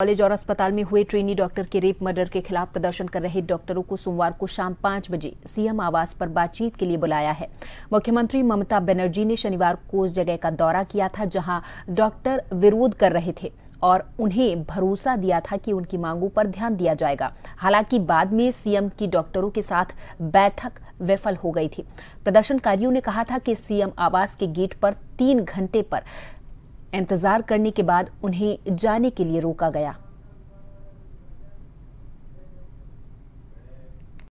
college और अस्पताल में हुए ट्रेनी डॉक्टर के रेप मर्डर के खिलाफ प्रदर्शन कर रहे डॉक्टरों को सोमवार को शाम पांच बजे सीएम आवास पर बातचीत के लिए बुलाया है मुख्यमंत्री ममता बनर्जी ने शनिवार को उस जगह का दौरा किया था जहां डॉक्टर विरोध कर रहे थे और उन्हें भरोसा दिया था कि उनकी मांगों पर ध्यान दिया जाएगा हालांकि बाद में सीएम की डॉक्टरों के साथ बैठक विफल हो गई थी प्रदर्शनकारियों ने कहा था कि सीएम आवास के गेट पर तीन घंटे पर इंतजार करने के बाद उन्हें जाने के लिए रोका गया